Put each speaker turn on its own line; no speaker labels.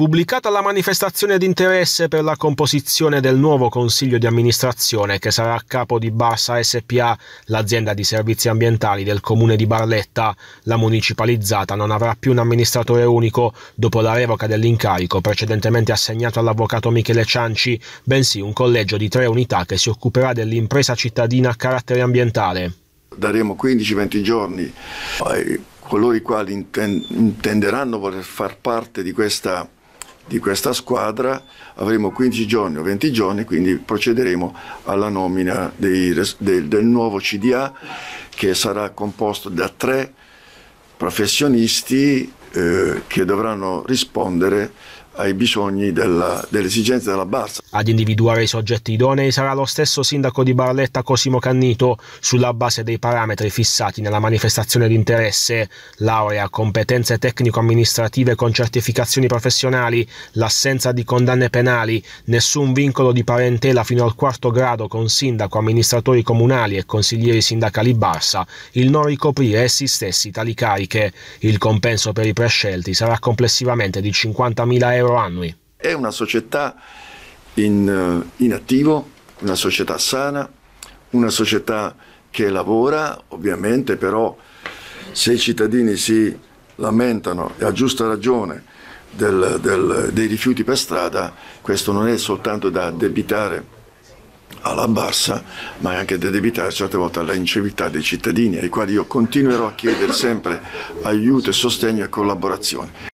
Pubblicata la manifestazione di interesse per la composizione del nuovo consiglio di amministrazione che sarà a capo di Barsa SPA, l'azienda di servizi ambientali del comune di Barletta, la municipalizzata non avrà più un amministratore unico dopo la revoca dell'incarico precedentemente assegnato all'avvocato Michele Cianci, bensì un collegio di tre unità che si occuperà dell'impresa cittadina a carattere ambientale.
Daremo 15-20 giorni ai coloro i quali intenderanno voler far parte di questa di questa squadra, avremo 15 giorni o 20 giorni, quindi procederemo alla nomina dei, del, del nuovo CDA che sarà composto da tre professionisti eh, che dovranno rispondere ai bisogni della, delle esigenze della Barsa.
Ad individuare i soggetti idonei sarà lo stesso sindaco di Barletta Cosimo Cannito sulla base dei parametri fissati nella manifestazione di interesse, laurea, competenze tecnico-amministrative con certificazioni professionali, l'assenza di condanne penali, nessun vincolo di parentela fino al quarto grado con sindaco, amministratori comunali e consiglieri sindacali Barsa, il non ricoprire essi stessi tali cariche. Il compenso per i prescelti sarà complessivamente di 50.000 euro euro annui.
È una società in, eh, in attivo, una società sana, una società che lavora, ovviamente però se i cittadini si lamentano, e a giusta ragione, del, del, dei rifiuti per strada, questo non è soltanto da debitare alla bassa, ma anche da debitare certe volte alla incevità dei cittadini, ai quali io continuerò a chiedere sempre aiuto e sostegno e collaborazione.